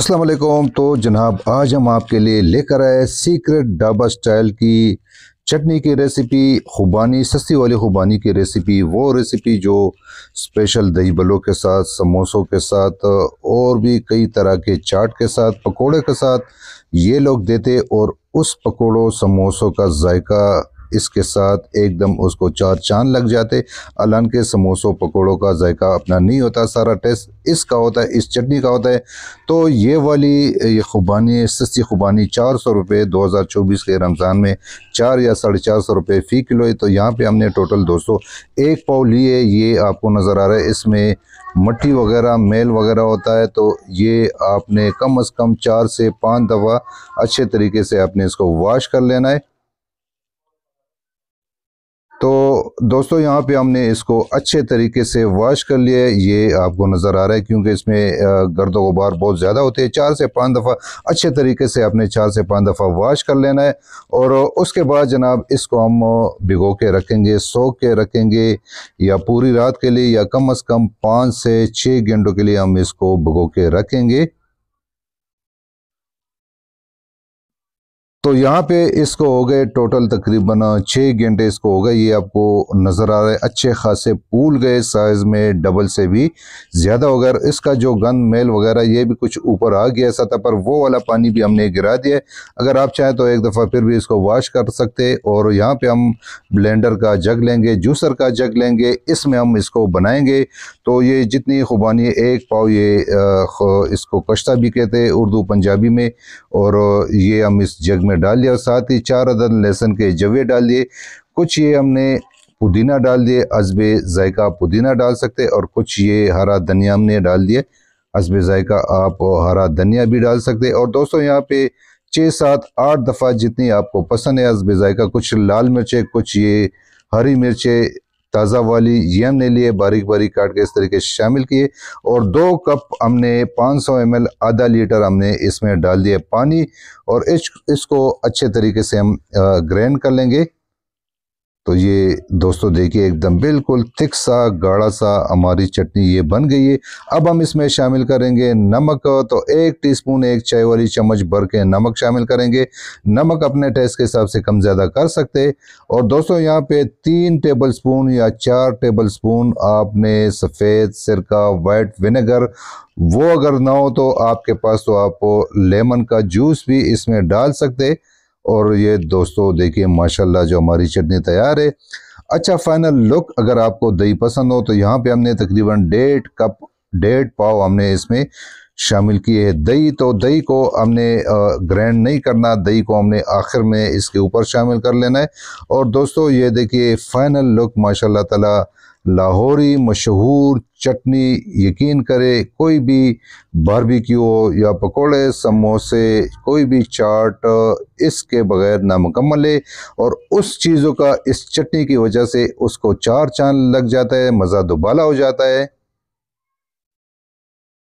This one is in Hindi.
असलम तो जनाब आज हम आपके लिए लेकर आए सीक्रेट डाबा स्टाइल की चटनी की रेसिपी खुबानी सस्ती वाली खुबानी की रेसिपी वो रेसिपी जो स्पेशल दही बलों के साथ समोसों के साथ और भी कई तरह के चाट के साथ पकोड़े के साथ ये लोग देते और उस पकोड़ों समोसों का जायका इसके साथ एकदम उसको चार चांद लग जाते अलान के समोसों पकौड़ों का जायका अपना नहीं होता सारा टेस्ट इसका होता है इस चटनी का होता है तो ये वाली ये खुबानी सस्ती खुबानी चार सौ रुपये दो हज़ार चौबीस के रमज़ान में चार या साढ़े चार सौ रुपये फ़ी किलो है तो यहाँ पर हमने टोटल दोस्तों एक पाव लिए ये आपको नज़र आ रहा है इसमें मट्टी वगैरह मेल वगैरह होता है तो ये आपने कम अज़ कम चार से पाँच दफ़ा अच्छे तरीके से आपने इसको वॉश कर लेना है दोस्तों यहाँ पे हमने इसको अच्छे तरीके से वॉश कर लिया है ये आपको नज़र आ रहा है क्योंकि इसमें गर्द गुबार बहुत ज़्यादा होते हैं चार से पाँच दफ़ा अच्छे तरीके से आपने चार से पाँच दफ़ा वॉश कर लेना है और उसके बाद जनाब इसको हम भिगो के रखेंगे सोख के रखेंगे या पूरी रात के लिए या कम अज़ कम पाँच से छः घंटों के लिए हम इसको भिगो के रखेंगे तो यहाँ पे इसको हो गए टोटल तकरीबन छः घंटे इसको हो गए ये आपको नज़र आ रहा है अच्छे खासे फूल गए साइज़ में डबल से भी ज़्यादा हो गया इसका जो गंद मेल वगैरह ये भी कुछ ऊपर आ गया सतह पर वो वाला पानी भी हमने गिरा दिया है अगर आप चाहें तो एक दफ़ा फिर भी इसको वॉश कर सकते और यहाँ पे हम ब्लेंडर का जग लेंगे जूसर का जग लेंगे इसमें हम इसको बनाएंगे तो ये जितनी खुबानी एक पाव ये इसको कश्ता भी कहते उर्दू पंजाबी में और ये हम इस जग में में डाल दिया और साथ ही चार अदर लहसुन के जवे डाल दिए कुछ ये हमने पुदीना डाल दिए अजब जायका पुदीना डाल सकते और कुछ ये हरा धनिया हमने डाल दिए अजब जायका आप हरा धनिया भी डाल सकते और दोस्तों यहाँ पे छः सात आठ दफ़ा जितनी आपको पसंद है अजब जायका कुछ लाल मिर्चें कुछ ये हरी मिर्चें ताज़ा वाली ये हमने लिए बारीक बारीक काट के इस तरीके से शामिल किए और दो कप हमने 500 सौ एम आधा लीटर हमने इसमें डाल दिया पानी और इस इसको अच्छे तरीके से हम ग्रैंड कर लेंगे तो ये दोस्तों देखिए एकदम बिल्कुल थिक सा गाढ़ा सा हमारी चटनी ये बन गई है अब हम इसमें शामिल करेंगे नमक तो एक टीस्पून एक चाय वाली चम्मच भर के नमक शामिल करेंगे नमक अपने टेस्ट के हिसाब से कम ज़्यादा कर सकते और दोस्तों यहाँ पे तीन टेबल स्पून या चार टेबल स्पून आपने सफ़ेद सिरका वाइट विनेगर वो अगर ना हो तो आपके पास तो आप लेमन का जूस भी इसमें डाल सकते और ये दोस्तों देखिए माशाल्लाह जो हमारी चटनी तैयार है अच्छा फाइनल लुक अगर आपको दही पसंद हो तो यहाँ पे हमने तकरीबन डेढ़ कप डेढ़ पाव हमने इसमें शामिल किए है दही तो दही को हमने ग्रैंड नहीं करना दही को हमने आखिर में इसके ऊपर शामिल कर लेना है और दोस्तों ये देखिए फाइनल लुक माशाल्लाह तला लाहौरी मशहूर चटनी यकीन करें कोई भी बारबेक्यू या पकोड़े समोसे कोई भी चाट इसके बगैर नामुकम्मल है और उस चीज़ों का इस चटनी की वजह से उसको चार चांद लग जाता है मज़ा दुबाला हो जाता है